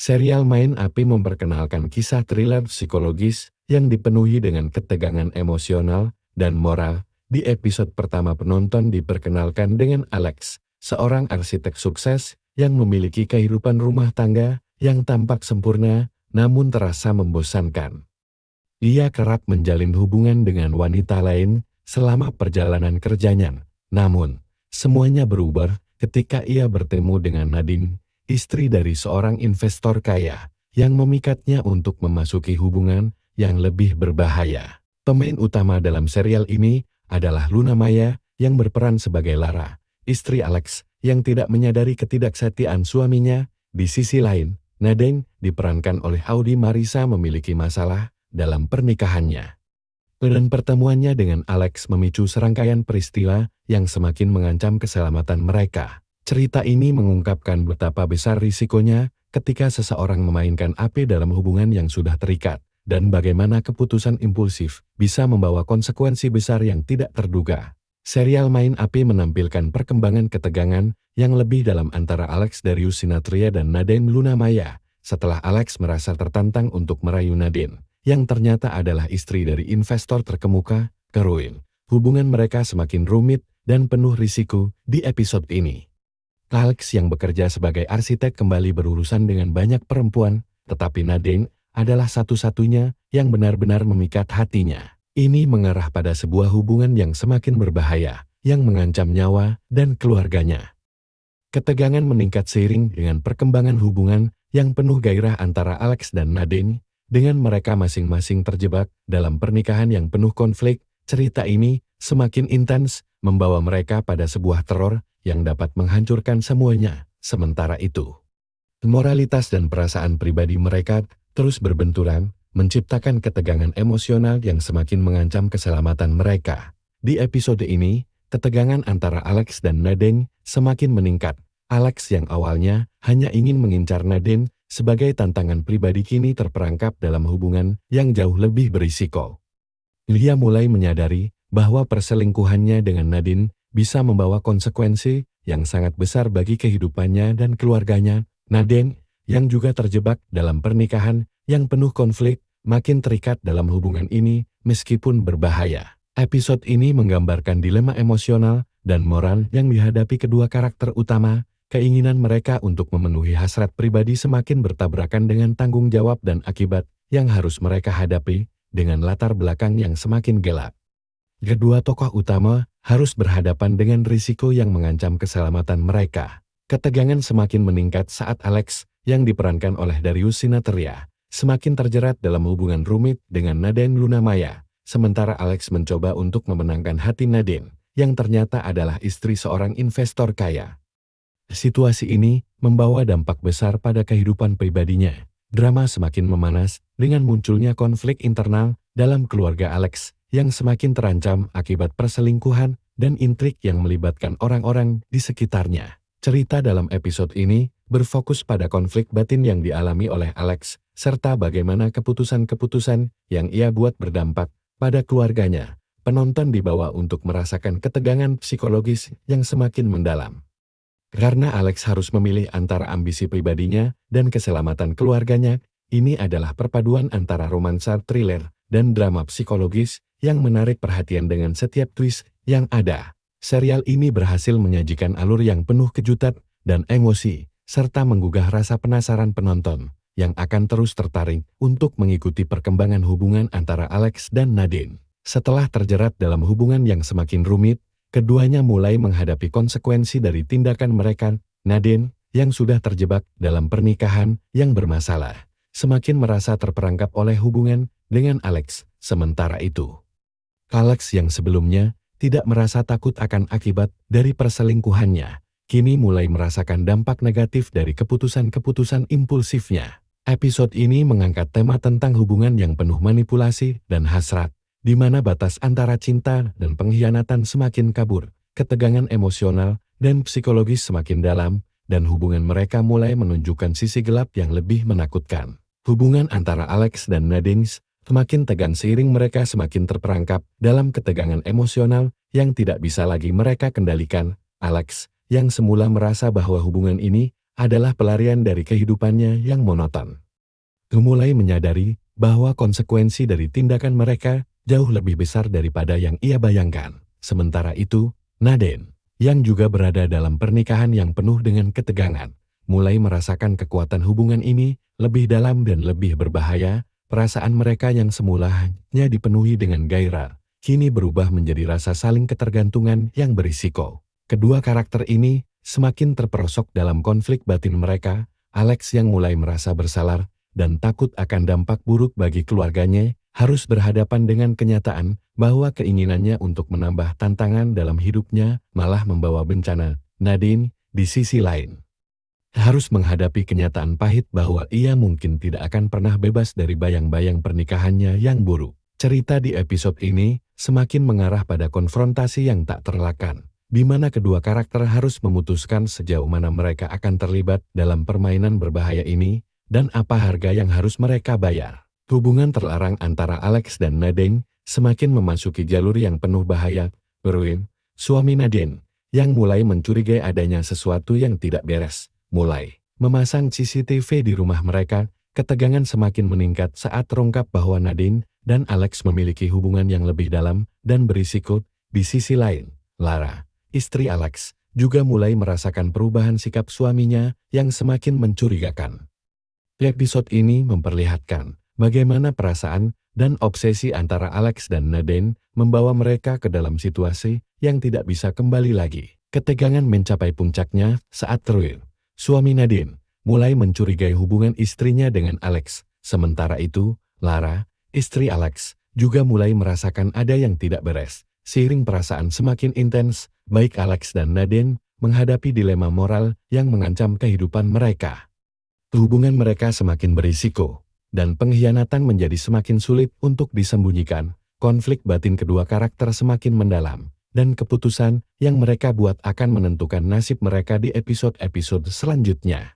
Serial Main Api memperkenalkan kisah thriller psikologis yang dipenuhi dengan ketegangan emosional dan moral. Di episode pertama penonton diperkenalkan dengan Alex, seorang arsitek sukses yang memiliki kehidupan rumah tangga yang tampak sempurna namun terasa membosankan. Ia kerap menjalin hubungan dengan wanita lain selama perjalanan kerjanya. Namun, semuanya berubah ketika ia bertemu dengan Nadine, istri dari seorang investor kaya, yang memikatnya untuk memasuki hubungan yang lebih berbahaya. Pemain utama dalam serial ini adalah Luna Maya yang berperan sebagai Lara, istri Alex yang tidak menyadari ketidaksetiaan suaminya. Di sisi lain, Nadeng diperankan oleh Audi Marisa memiliki masalah dalam pernikahannya. Dan pertemuannya dengan Alex memicu serangkaian peristiwa yang semakin mengancam keselamatan mereka. Cerita ini mengungkapkan betapa besar risikonya ketika seseorang memainkan AP dalam hubungan yang sudah terikat, dan bagaimana keputusan impulsif bisa membawa konsekuensi besar yang tidak terduga. Serial Main AP menampilkan perkembangan ketegangan yang lebih dalam antara Alex Darius Sinatria dan Nadine Luna Maya setelah Alex merasa tertantang untuk merayu Nadine, yang ternyata adalah istri dari investor terkemuka, Keruin. Hubungan mereka semakin rumit dan penuh risiko di episode ini. Alex yang bekerja sebagai arsitek kembali berurusan dengan banyak perempuan, tetapi Nadine adalah satu-satunya yang benar-benar memikat hatinya. Ini mengarah pada sebuah hubungan yang semakin berbahaya, yang mengancam nyawa dan keluarganya. Ketegangan meningkat seiring dengan perkembangan hubungan yang penuh gairah antara Alex dan Nadine, dengan mereka masing-masing terjebak dalam pernikahan yang penuh konflik, cerita ini semakin intens membawa mereka pada sebuah teror yang dapat menghancurkan semuanya. Sementara itu, moralitas dan perasaan pribadi mereka terus berbenturan, menciptakan ketegangan emosional yang semakin mengancam keselamatan mereka. Di episode ini, ketegangan antara Alex dan Nadine semakin meningkat. Alex yang awalnya hanya ingin mengincar Nadine sebagai tantangan pribadi kini terperangkap dalam hubungan yang jauh lebih berisiko. Lia mulai menyadari bahwa perselingkuhannya dengan Nadine bisa membawa konsekuensi yang sangat besar bagi kehidupannya dan keluarganya. Naden, yang juga terjebak dalam pernikahan yang penuh konflik, makin terikat dalam hubungan ini meskipun berbahaya. Episode ini menggambarkan dilema emosional dan moral yang dihadapi kedua karakter utama, keinginan mereka untuk memenuhi hasrat pribadi semakin bertabrakan dengan tanggung jawab dan akibat yang harus mereka hadapi dengan latar belakang yang semakin gelap. Kedua tokoh utama harus berhadapan dengan risiko yang mengancam keselamatan mereka. Ketegangan semakin meningkat saat Alex, yang diperankan oleh Darius Sinatria, semakin terjerat dalam hubungan rumit dengan Nadine Luna Maya, sementara Alex mencoba untuk memenangkan hati Nadine, yang ternyata adalah istri seorang investor kaya. Situasi ini membawa dampak besar pada kehidupan pribadinya. Drama semakin memanas dengan munculnya konflik internal dalam keluarga Alex yang semakin terancam akibat perselingkuhan dan intrik yang melibatkan orang-orang di sekitarnya. Cerita dalam episode ini berfokus pada konflik batin yang dialami oleh Alex, serta bagaimana keputusan-keputusan yang ia buat berdampak pada keluarganya. Penonton dibawa untuk merasakan ketegangan psikologis yang semakin mendalam. Karena Alex harus memilih antara ambisi pribadinya dan keselamatan keluarganya, ini adalah perpaduan antara romansa thriller dan drama psikologis yang menarik perhatian dengan setiap twist yang ada. Serial ini berhasil menyajikan alur yang penuh kejutan dan emosi, serta menggugah rasa penasaran penonton yang akan terus tertarik untuk mengikuti perkembangan hubungan antara Alex dan Nadine. Setelah terjerat dalam hubungan yang semakin rumit, keduanya mulai menghadapi konsekuensi dari tindakan mereka, Nadine, yang sudah terjebak dalam pernikahan yang bermasalah, semakin merasa terperangkap oleh hubungan dengan Alex. Sementara itu, Kalex yang sebelumnya tidak merasa takut akan akibat dari perselingkuhannya, kini mulai merasakan dampak negatif dari keputusan-keputusan impulsifnya. Episode ini mengangkat tema tentang hubungan yang penuh manipulasi dan hasrat, di mana batas antara cinta dan pengkhianatan semakin kabur, ketegangan emosional dan psikologis semakin dalam, dan hubungan mereka mulai menunjukkan sisi gelap yang lebih menakutkan. Hubungan antara Alex dan Nadine semakin tegang seiring mereka semakin terperangkap dalam ketegangan emosional yang tidak bisa lagi mereka kendalikan. Alex, yang semula merasa bahwa hubungan ini adalah pelarian dari kehidupannya yang monoton. Mulai menyadari bahwa konsekuensi dari tindakan mereka jauh lebih besar daripada yang ia bayangkan. Sementara itu, Naden, yang juga berada dalam pernikahan yang penuh dengan ketegangan, mulai merasakan kekuatan hubungan ini lebih dalam dan lebih berbahaya Perasaan mereka yang semula hanya dipenuhi dengan gairah, kini berubah menjadi rasa saling ketergantungan yang berisiko. Kedua karakter ini semakin terperosok dalam konflik batin mereka, Alex yang mulai merasa bersalah dan takut akan dampak buruk bagi keluarganya, harus berhadapan dengan kenyataan bahwa keinginannya untuk menambah tantangan dalam hidupnya malah membawa bencana. Nadine, di sisi lain, harus menghadapi kenyataan pahit bahwa ia mungkin tidak akan pernah bebas dari bayang-bayang pernikahannya yang buruk. Cerita di episode ini semakin mengarah pada konfrontasi yang tak terlakan, di mana kedua karakter harus memutuskan sejauh mana mereka akan terlibat dalam permainan berbahaya ini dan apa harga yang harus mereka bayar. Hubungan terlarang antara Alex dan Nadine semakin memasuki jalur yang penuh bahaya. Berwin, suami Nadine, yang mulai mencurigai adanya sesuatu yang tidak beres, mulai memasang CCTV di rumah mereka, ketegangan semakin meningkat saat terungkap bahwa Nadine dan Alex memiliki hubungan yang lebih dalam dan berisiko. Di sisi lain, Lara, istri Alex, juga mulai merasakan perubahan sikap suaminya yang semakin mencurigakan. Episode ini memperlihatkan bagaimana perasaan dan obsesi antara Alex dan Nadine membawa mereka ke dalam situasi yang tidak bisa kembali lagi. Ketegangan mencapai puncaknya saat Truil Suami Nadine mulai mencurigai hubungan istrinya dengan Alex. Sementara itu, Lara, istri Alex, juga mulai merasakan ada yang tidak beres. Seiring perasaan semakin intens, baik Alex dan Nadine menghadapi dilema moral yang mengancam kehidupan mereka. Hubungan mereka semakin berisiko, dan pengkhianatan menjadi semakin sulit untuk disembunyikan. Konflik batin kedua karakter semakin mendalam, dan keputusan yang mereka buat akan menentukan nasib mereka di episode-episode selanjutnya.